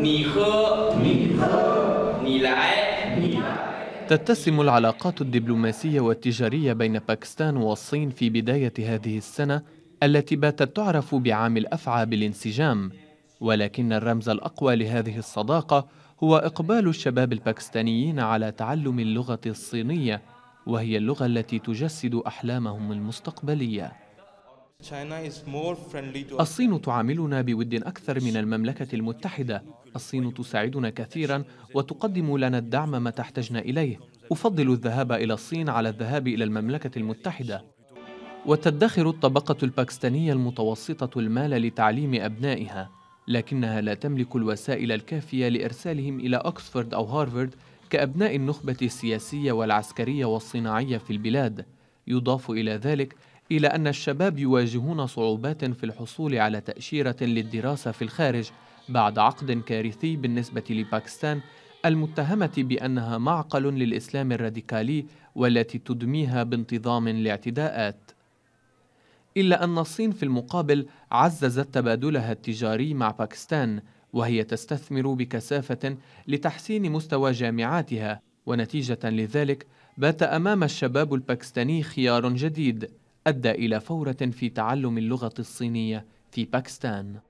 你喝，你喝，你来，你来。تتسم العلاقات الدبلوماسية والتجارية بين باكستان والصين في بداية هذه السنة التي باتت تعرف بعام الأفعى بالانسجام ولكن الرمز الأقوى لهذه الصداقة هو إقبال الشباب الباكستانيين على تعلم اللغة الصينية وهي اللغة التي تجسد أحلامهم المستقبلية الصين تعاملنا بود أكثر من المملكة المتحدة الصين تساعدنا كثيرا وتقدم لنا الدعم ما تحتاجنا إليه أفضل الذهاب إلى الصين على الذهاب إلى المملكة المتحدة وتدخر الطبقة الباكستانية المتوسطة المال لتعليم أبنائها لكنها لا تملك الوسائل الكافية لإرسالهم إلى أكسفورد أو هارفارد كأبناء النخبة السياسية والعسكرية والصناعية في البلاد يضاف إلى ذلك إلى أن الشباب يواجهون صعوبات في الحصول على تأشيرة للدراسة في الخارج بعد عقد كارثي بالنسبة لباكستان المتهمة بأنها معقل للإسلام الراديكالي والتي تدميها بانتظام لاعتداءات. إلا أن الصين في المقابل عززت تبادلها التجاري مع باكستان وهي تستثمر بكثافة لتحسين مستوى جامعاتها ونتيجة لذلك بات أمام الشباب الباكستاني خيار جديد أدى إلى فورة في تعلم اللغة الصينية في باكستان